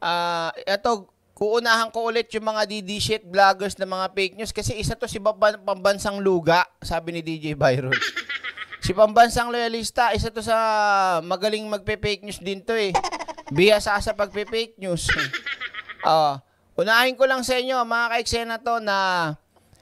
uh, ah, ito, kuunahan ko ulit yung mga DD shit vloggers na mga fake news kasi isa to si Baban, Pambansang Luga, sabi ni DJ Byron. si Pambansang Loyalista, isa to sa magaling magpe-fake news din to eh. Biyasa sa pagpe-fake news. Uh, unahin ko lang sa inyo mga kaeksena to na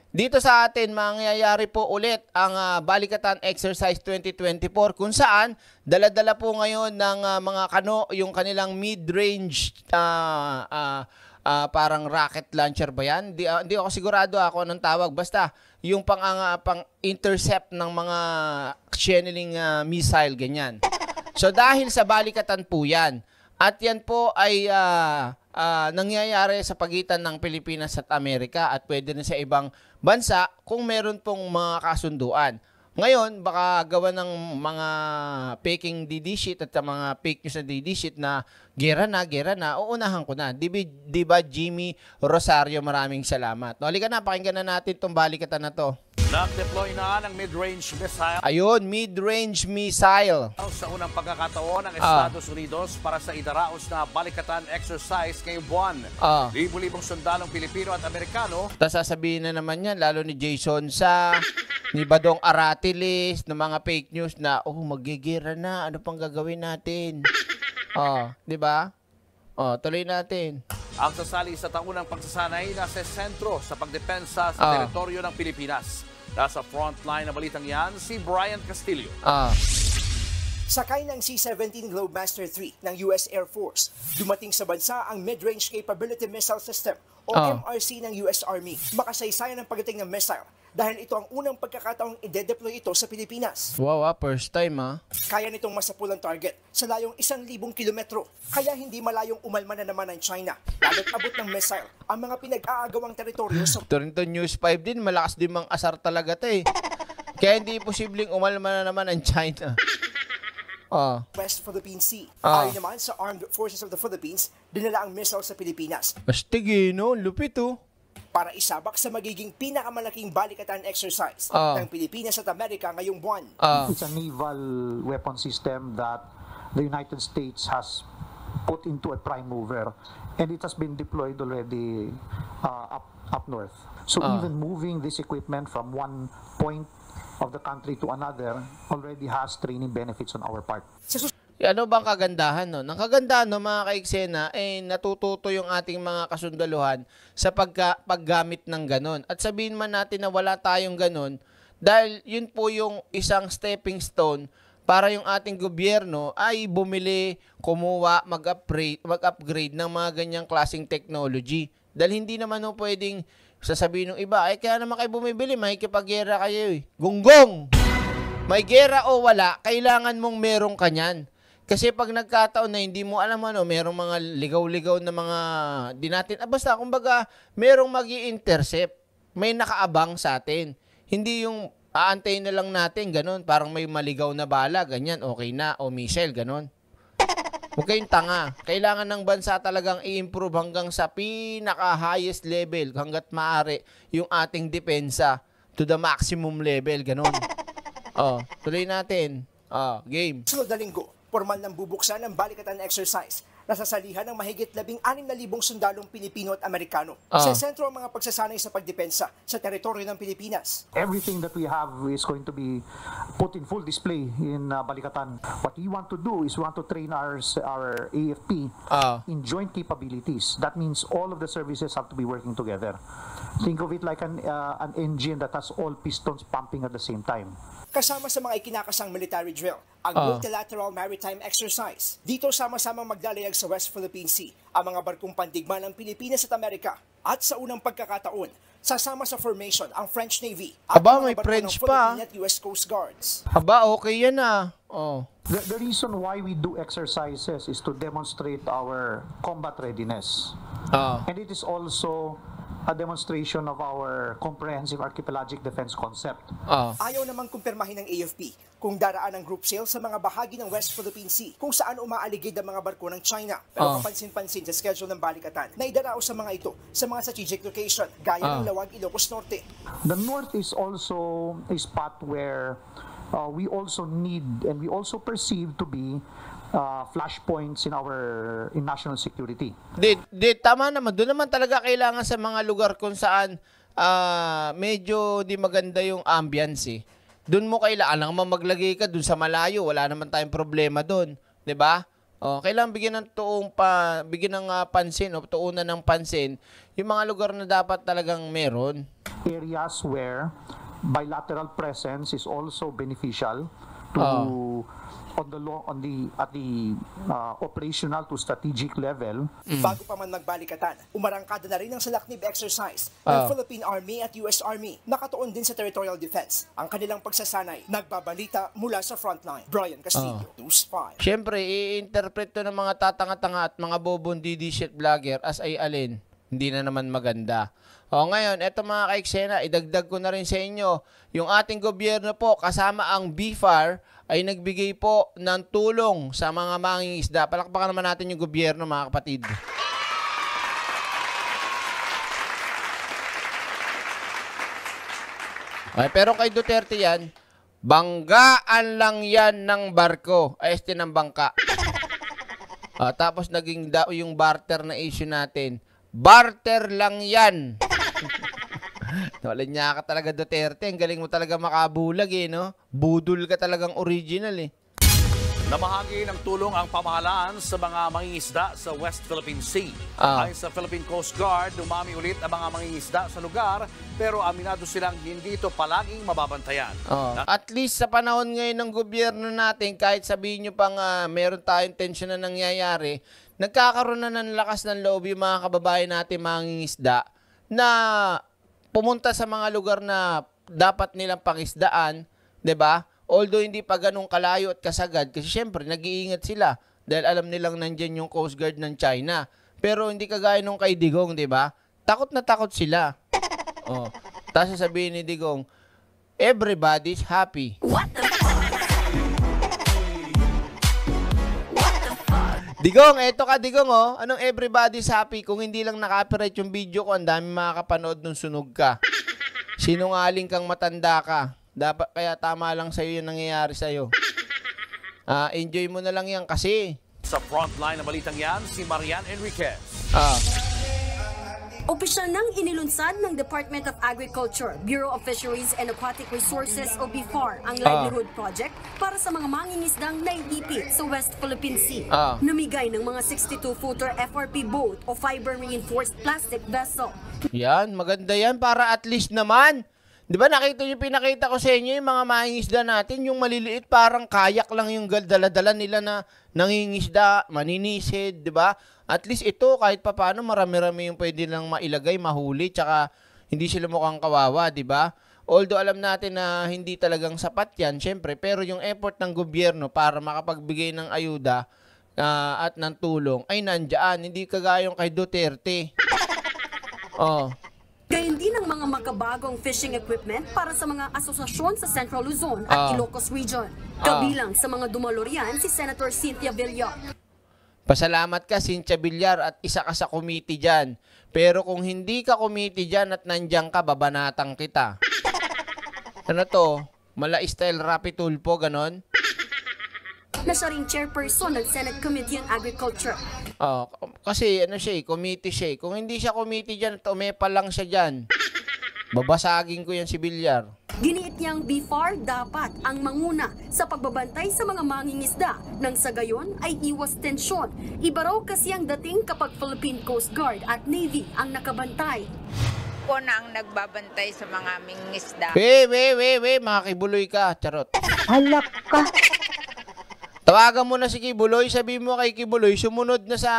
dito sa atin, mangyayari po ulit ang uh, Balikatan Exercise 2024 kung saan daladala po ngayon ng uh, mga kano yung kanilang mid-range uh, uh, uh, parang rocket launcher ba yan? Hindi uh, ako sigurado ako anong tawag. Basta yung pang, uh, pang intercept ng mga channeling uh, missile, ganyan. So dahil sa Balikatan po yan. At yan po ay... Uh, uh, nangyayari sa pagitan ng Pilipinas at Amerika at pwede rin sa ibang bansa kung meron pong mga kasunduan. Ngayon, baka gawa ng mga faking DD sheet at mga fake news na DD sheet na Gera na, gera na. Uunahan ko na. Di ba, di ba Jimmy Rosario, maraming salamat. No, halika na, pakinggan na natin itong balikatan na to. Nag-deploy na ang mid-range missile. Ayun, mid-range missile. Sa unang pagkakataon ng ah. Estados uh. Unidos para sa idaraos na balikatan exercise ngayong buwan. Uh. Ah. Libo-libong sundalong Pilipino at Amerikano. Tapos sasabihin na naman yan, lalo ni Jason sa... ni Badong Aratilis, ng mga fake news na, oh, magigira na, ano pang gagawin natin? Oh, di ba? Oh, tuloy natin. Ang sasali sa taunang pagsasanay nasa sentro sa pagdepensa sa oh. teritoryo ng Pilipinas. Nasa frontline na balitang yan, si Brian Castillo. Oh. Sakay ng C-17 Globemaster III ng US Air Force, dumating sa bansa ang Mid-Range Capability Missile System o oh. MRC ng US Army. Makasaysayan ang pagdating ng missile dahil ito ang unang pagkakataong ide-deploy ito sa Pilipinas. Wow, ah, first time ah. Kaya nitong masapul target sa layong isang libong kilometro, kaya hindi malayong umalma na naman ang China, lalo't abot ng missile ang mga pinag-aagawang teritoryo sa... Toronto News 5 din, malakas din mang asar talaga to eh. Kaya hindi posibleng umalma na naman ang China. Uh, West Philippine Sea. Uh, Ayon naman sa Armed Forces of the Philippines, dinala ang missile sa Pilipinas. Astig eh, no? Oh para isabak sa magiging pinakamalaking balikatan exercise uh, ng Pilipinas at Amerika ngayong buwan. Uh, It's a naval weapon system that the United States has put into a prime mover and it has been deployed already uh, up up north. So uh, even moving this equipment from one point of the country to another already has training benefits on our part. Sa eh, ano bang kagandahan no? Ang kagandahan no mga kaiksena, eh, natututo yung ating mga kasundaluhan sa pagka, paggamit ng ganon. At sabihin man natin na wala tayong ganon, dahil yun po yung isang stepping stone para yung ating gobyerno ay bumili, kumuha, mag-upgrade, mag-upgrade ng mga ganyang klasing technology. Dahil hindi naman no pwedeng sasabihin ng iba, ay kaya naman kayo bumibili, may makikipaggera kayo eh. Gunggong! May gera o wala, kailangan mong merong kanyan. Kasi pag nagkataon na hindi mo alam ano, merong mga ligaw-ligaw na mga dinatin. natin, ah, basta kumbaga, merong mag intercept may nakaabang sa atin. Hindi yung aantayin na lang natin, ganun, parang may maligaw na bala, ganyan, okay na, o missile, ganun. Huwag kayong tanga. Kailangan ng bansa talagang i-improve hanggang sa pinaka-highest level, hanggat maaari, yung ating depensa to the maximum level, ganun. Oh, tuloy natin. Oh, game. Sunod na linggo, Formal nang bubuksan ang balikatan exercise na sasalihan ng mahigit 16,000 sundalong Pilipino at Amerikano. Uh. Sa sentro ang mga pagsasanay sa pagdepensa sa teritoryo ng Pilipinas. Everything that we have is going to be put in full display in uh, Balikatan. What we want to do is we want to train our, our AFP uh. Ah. in joint capabilities. That means all of the services have to be working together. Think of it like an, uh, an engine that has all pistons pumping at the same time kasama sa mga ikinakasang military drill, ang uh. Multilateral Maritime Exercise. Dito sama-sama magdalayag sa West Philippine Sea ang mga barkong pandigma ng Pilipinas at Amerika at sa unang pagkakataon, sasama sa formation ang French Navy Aba, may French pa. at US Coast Guards. Aba, okay yan ah. Oh. The, the reason why we do exercises is to demonstrate our combat readiness. Uh. And it is also a demonstration of our comprehensive archipelagic defense concept. Oh. Ayaw namang kumpirmahin ng AFP kung daraan ng group sale sa mga bahagi ng West Philippine Sea kung saan umaaligid ang mga barko ng China. Pero oh. kapansin-pansin sa schedule ng balikatan na idarao sa mga ito sa mga strategic location gaya oh. ng ah. Lawag Ilocos Norte. The North is also a spot where uh, we also need and we also perceive to be uh, flashpoints in our in national security. Di, di tama naman. Doon naman talaga kailangan sa mga lugar kung saan uh, medyo di maganda yung ambiance. Eh. Doon mo kailangan naman maglagay ka doon sa malayo. Wala naman tayong problema doon. 'Di ba? Oh, kailangan bigyan ng tuong pa, bigyan ng uh, pansin o tuunan ng pansin yung mga lugar na dapat talagang meron. Areas where bilateral presence is also beneficial to oh. on the law on the at the uh, operational to strategic level mm. bago pa man magbalikatan umarangkada na rin ang salaknib exercise oh. ng ah. Philippine Army at US Army nakatuon din sa territorial defense ang kanilang pagsasanay nagbabalita mula sa frontline Brian Castillo oh. News 5 Siyempre i to ng mga tatanga-tanga at mga bobon DD shit vlogger as ay alin hindi na naman maganda. O ngayon, eto mga kaeksena, idagdag ko na rin sa inyo, yung ating gobyerno po kasama ang BFAR ay nagbigay po ng tulong sa mga mangingisda. Palakpakan naman natin yung gobyerno mga kapatid. Okay, pero kay Duterte yan, banggaan lang yan ng barko. Ay, este ng bangka. Uh, ah, tapos naging da- yung barter na issue natin. Barter lang yan. Walanya ka talaga Duterte. Ang galing mo talaga makabulag eh, no? Budol ka talagang original eh. Namahagi ng tulong ang pamahalaan sa mga mangingisda sa West Philippine Sea. Ah. Ayon sa Philippine Coast Guard, dumami ulit ang mga mangingisda sa lugar pero aminado silang hindi ito palaging mababantayan. Oh. At least sa panahon ngayon ng gobyerno natin, kahit sabihin nyo pang uh, meron tayong tensyon na nangyayari, nagkakaroon na ng lakas ng loob yung mga kababayan natin mangingisda na pumunta sa mga lugar na dapat nilang pangisdaan, 'di ba? Although hindi pa ganun kalayo at kasagad kasi syempre nag-iingat sila dahil alam nilang nandiyan yung Coast Guard ng China. Pero hindi kagaya nung kay Digong, 'di ba? Takot na takot sila. Oh. Tapos sabihin ni Digong, everybody's happy. What? Digong, eto ka Digong oh. Anong everybody's happy? Kung hindi lang nakapirate yung video ko, ang dami makakapanood nung sunog ka. Sinungaling kang matanda ka. Dapat kaya tama lang sa'yo yung nangyayari sa'yo. Ah, enjoy mo na lang yan kasi. Sa frontline na balitang yan, si Marian Enriquez. Ah. Opisyal nang inilunsad ng Department of Agriculture, Bureau of Fisheries and Aquatic Resources o BFAR ang ah. Livelihood Project para sa mga mangingisdang naihipit sa West Philippine Sea. Uh. Numigay ng mga 62-footer FRP boat o fiber-reinforced plastic vessel. Yan, maganda yan para at least naman. Di ba nakita yung pinakita ko sa inyo yung mga mangingisda natin, yung maliliit parang kayak lang yung daladala nila na nangingisda, maninisid, di ba? At least ito kahit papaano marami-rami yung pwede lang mailagay, mahuli, tsaka hindi sila mukhang kawawa, di ba? Although alam natin na hindi talagang sapat yan, syempre, pero yung effort ng gobyerno para makapagbigay ng ayuda uh, at ng tulong ay nandiyan, Hindi kagayong kay Duterte. oh. Gayun din ang mga makabagong fishing equipment para sa mga asosasyon sa Central Luzon at oh. Ilocos Region. Ah. Kabilang oh. sa mga dumalo si Senator Cynthia Villar. Pasalamat ka, Cynthia Villar, at isa ka sa committee dyan. Pero kung hindi ka committee dyan at nandiyan ka, babanatang kita. Ano to? Mala style Rapi Tulpo, ganon? na siya ring chairperson ng Senate Committee on Agriculture. Oh, kasi ano siya eh, committee siya eh. Kung hindi siya committee dyan, tumepa lang siya dyan. Babasagin ko yan si Bilyar. Giniit niyang before dapat ang manguna sa pagbabantay sa mga mangingisda nang sa gayon ay iwas tensyon. Iba kasi ang dating kapag Philippine Coast Guard at Navy ang nakabantay po na ang nagbabantay sa mga aming isda. Wee, wee, wee, wee, mga kibuloy ka, charot. Halak ka. Tawagan mo na si Kibuloy, sabi mo kay Kibuloy, sumunod na sa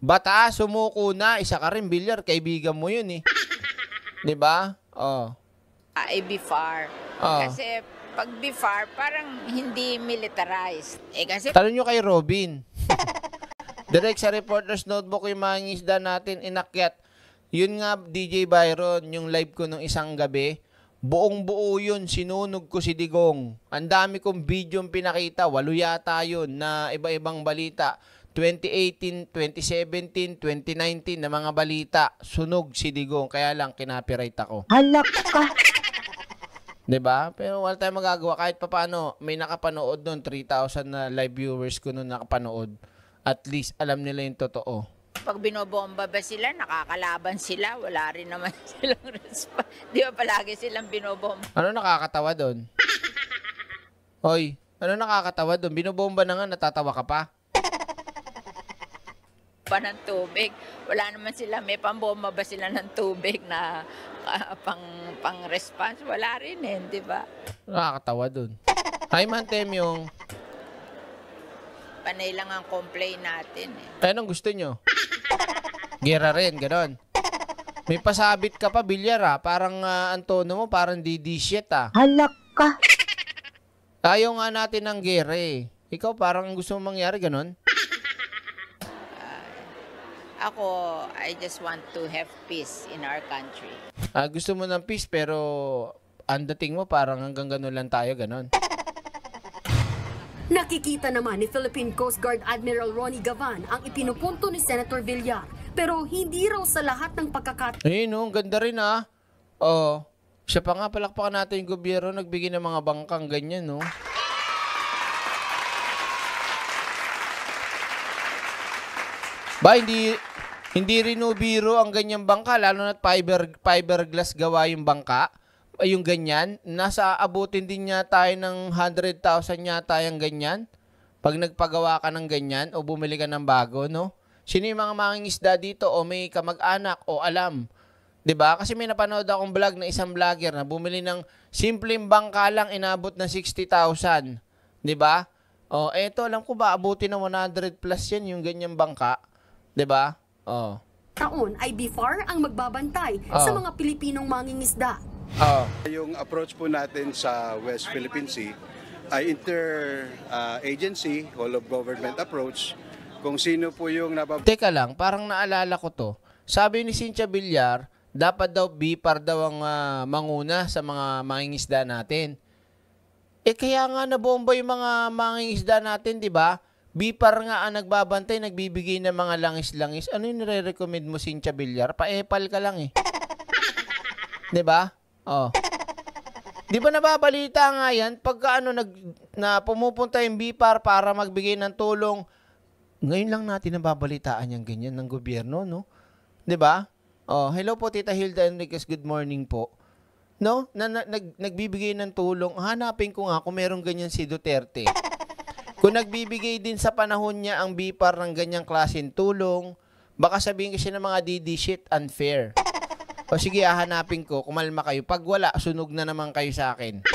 bata, sumuko na, isa ka rin, bilyar, kaibigan mo yun eh. ba? Diba? Oo. Oh. Uh, ah, ay, eh, before. Oh. Kasi pag before, parang hindi militarized. Eh kasi... Tanong nyo kay Robin. Direct sa reporter's notebook yung mga isda natin, inakyat. Yun nga, DJ Byron, yung live ko nung isang gabi, buong buo yun, sinunog ko si Digong. Ang dami kong video pinakita, walo yata yun, na iba-ibang balita. 2018, 2017, 2019 na mga balita, sunog si Digong. Kaya lang, kinapirate ako. Halak ka! ba? Diba? Pero wala tayong magagawa. Kahit pa paano, may nakapanood noon. 3,000 na live viewers ko noon nakapanood. At least, alam nila yung totoo. Pag binobomba ba sila, nakakalaban sila, wala rin naman silang response. Di ba palagi silang binobomba? Ano nakakatawa doon? Hoy, ano nakakatawa doon? Binobomba na nga, natatawa ka pa? pa ng tubig. Wala naman sila, may pambomba ba sila ng tubig na uh, pang, pang response? Wala rin eh, di ba? Nakakatawa doon. Hi, yung Panay lang ang complain natin eh. Eh, nang gusto nyo? Gera rin, ganon. May pasabit ka pa, bilyar ha. Ah. Parang uh, ang tono mo, parang DD shit ha. Ah. Halak ka. Tayo nga natin ng gera eh. Ikaw parang gusto mong mangyari ganon? ako, I just want to have peace in our country. Ah, gusto mo ng peace pero ang dating mo parang hanggang ganun lang tayo, ganun. Nakikita naman ni Philippine Coast Guard Admiral Ronnie Gavan ang ipinupunto ni Senator Villar pero hindi raw sa lahat ng pagkakataon. Eh, no, ang ganda rin ah. Oo. Oh, siya pa nga palakpakan natin yung gobyerno, nagbigay ng mga bangkang ganyan, no? Ba, hindi, hindi rin biro ang ganyang bangka, lalo na fiber, fiberglass gawa yung bangka. Yung ganyan, nasa abutin din niya tayo ng 100,000 yata yung ganyan. Pag nagpagawa ka ng ganyan o bumili ka ng bago, no? Sino yung mga mangingisda dito o may kamag-anak o alam? 'Di ba? Kasi may napanood akong vlog na isang vlogger na bumili ng simpleng bangka lang inabot na 60,000. 'Di ba? Oh, eto alam ko ba abutin na 100 plus 'yan yung ganyang bangka, 'di ba? Oh. Taon ay before ang magbabantay oh. sa mga Pilipinong mangingisda. Oh. Yung approach po natin sa West Philippine Sea ay inter uh, agency, whole of government approach kung sino po yung nabab... Teka lang, parang naalala ko to. Sabi ni Cynthia Villar, dapat daw BIPAR daw ang uh, manguna sa mga mangingisda natin. Eh kaya nga nabomba yung mga mangingisda natin, di ba? BIPAR nga ang nagbabantay, nagbibigay ng mga langis-langis. Ano yung nire-recommend mo, Cynthia Villar? Pa-epal ka lang eh. di ba? Oh. Di ba nababalita nga yan? Pagka ano, nag, na pumupunta yung BIPAR para magbigay ng tulong ngayon lang natin nababalitaan yung ganyan ng gobyerno, no? 'Di ba? Oh, hello po Tita Hilda Enriquez, good morning po. No? Na, na, nag, nagbibigay ng tulong. Hanapin ko nga kung meron ganyan si Duterte. Kung nagbibigay din sa panahon niya ang BIPAR ng ganyang klaseng tulong, baka sabihin kasi ng mga DD shit unfair. O sige, hahanapin ko. Kumalma kayo. Pag wala, sunog na naman kayo sa akin.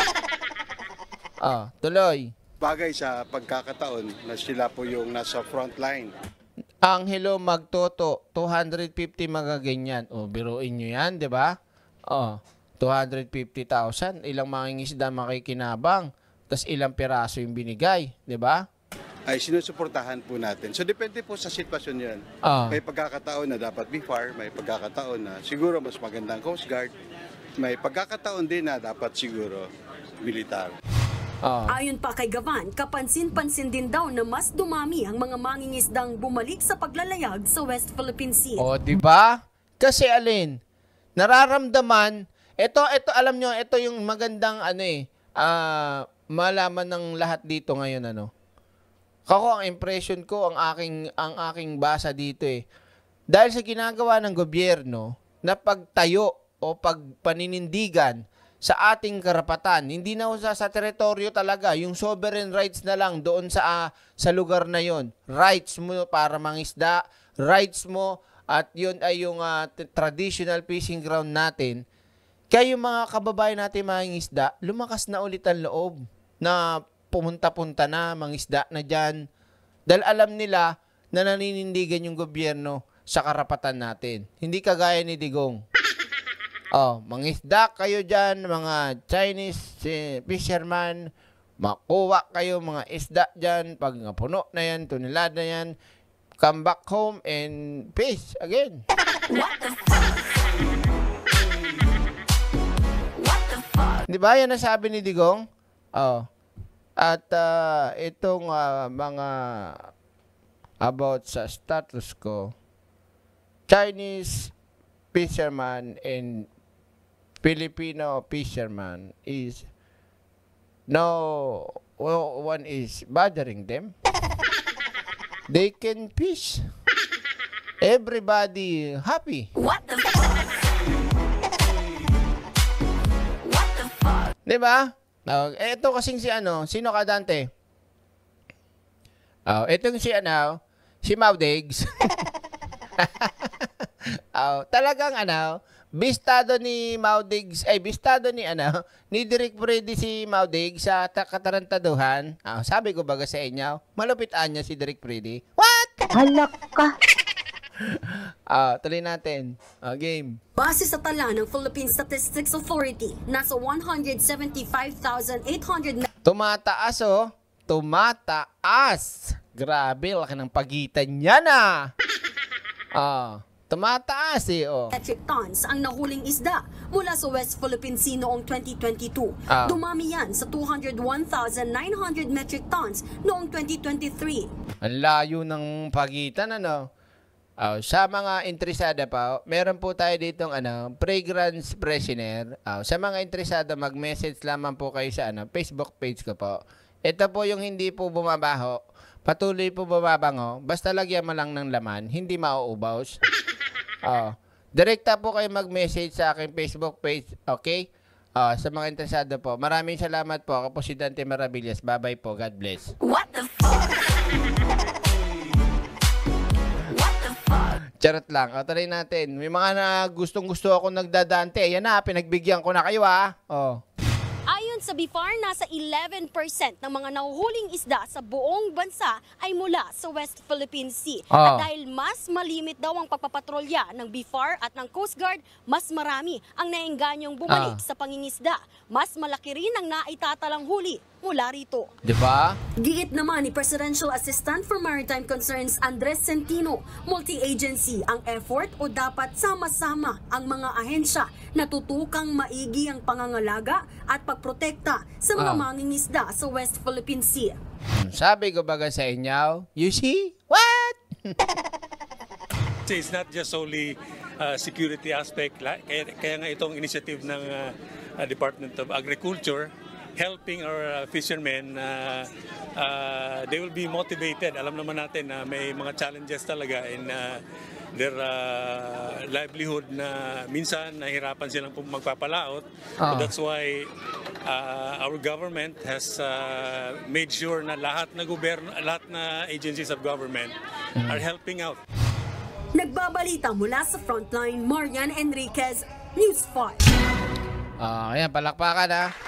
Oh, tuloy bagay sa pagkakataon na sila po yung nasa front line. hello Magtoto, 250 magaganyan. ganyan. O, oh, biruin nyo yan, di ba? O, 250,000. Ilang mangingisda makikinabang. Tapos ilang piraso yung binigay, di ba? ay sinusuportahan po natin. So depende po sa sitwasyon yan. Uh. May pagkakataon na dapat BFAR, may pagkakataon na siguro mas magandang Coast Guard, may pagkakataon din na dapat siguro militar. Uh, Ayon pa kay Gavan, kapansin-pansin din daw na mas dumami ang mga mangingisdang bumalik sa paglalayag sa West Philippine Sea. O, oh, di ba? Kasi alin, nararamdaman, ito, ito, alam nyo, ito yung magandang, ano eh, uh, malaman ng lahat dito ngayon, ano. Kako, ang impression ko, ang aking, ang aking basa dito eh, dahil sa ginagawa ng gobyerno na pagtayo o pagpaninindigan sa ating karapatan. Hindi na sa, sa teritoryo talaga, yung sovereign rights na lang doon sa uh, sa lugar na yon. Rights mo para mangisda, rights mo at yon ay yung uh, traditional fishing ground natin. Kaya yung mga kababayan natin mangisda, lumakas na ulit ang loob na pumunta-punta na, mangisda na diyan. Dahil alam nila na naninindigan yung gobyerno sa karapatan natin. Hindi kagaya ni Digong. Oh, mangisda kayo dyan, mga Chinese fisherman. Makuha kayo mga isda dyan. Pag napuno na yan, tunilad na yan. Come back home and fish again. Di ba yan nasabi ni Digong? Oh. At uh, itong uh, mga about sa status ko, Chinese fisherman and Filipino fisherman is no well, one is bothering them. they can fish. Everybody happy. What the fuck? What the fuck? Diba? Uh, ito kasing si ano, sino ka Dante? Oh, itong si ano, si Maudegs. oh, talagang ano, Bistado ni Maudig, ay bistado ni ano, ni Direk Freddy si Maudig sa katarantaduhan. Ah, sabi ko baga sa inyo, malupit niya si Direk Freddy. What? Halak ka. Ah, uh, tuloy natin. Uh, game. Base sa tala ng Philippine Statistics Authority, nasa 175,800 Tumataas oh. Tumataas. Grabe, laki ng pagitan niya na. Ah. uh. Tumataas eh, oh. Metric tons ang nahuling isda mula sa West Philippine Sea noong 2022. Ah. Dumami yan sa 201,900 metric tons noong 2023. Ang layo ng pagitan, ano? Oh, sa mga interesada pa, meron po tayo ditong ano, fragrance freshener. Oh, sa mga interesada, mag-message lamang po kayo sa ano, Facebook page ko po. Ito po yung hindi po bumabaho. Patuloy po bumabango. Basta lagyan mo lang ng laman, hindi mauubaw. Uh, direkta po kayo mag-message sa aking Facebook page, okay? Uh, sa mga interesado po. Maraming salamat po. Ako po si Dante Maravillas. Bye-bye po. God bless. What the fuck? Charot lang. O, tuloy natin. May mga na gustong-gusto ako nagdadante. Ayan na, pinagbigyan ko na kayo ha. Ah. Oh. Ayon sa BIFAR, nasa 11% ng mga nahuhuling isda sa buong bansa ay mula sa West Philippine Sea. Oh. At dahil mas malimit daw ang pagpapatrolya ng BIFAR at ng Coast Guard, mas marami ang naengganyong bumalik oh. sa pangingisda. Mas malaki rin ang naitatalang huli mula rito. Di ba? Giit naman ni Presidential Assistant for Maritime Concerns Andres Centino, multi-agency ang effort o dapat sama-sama ang mga ahensya na tutukang maigi ang pangangalaga at pagprotekta sa mga oh. mangingisda sa West Philippine Sea. Hmm, sabi ko baga sa inyo, you see? What? It's not just only uh, security aspect. Kaya, kaya nga itong initiative ng uh, uh Department of Agriculture helping our uh, fishermen, uh, uh, they will be motivated. Alam naman natin na may mga challenges talaga in uh, their uh, livelihood na minsan nahirapan silang magpapalaot. uh So ah. that's why uh, our government has uh, made sure na lahat na gobyerno, lahat na agencies of government mm are helping out. Nagbabalita mula sa frontline, Marian Enriquez, News 5. Ah, uh, ayan, palakpakan ha. Ah.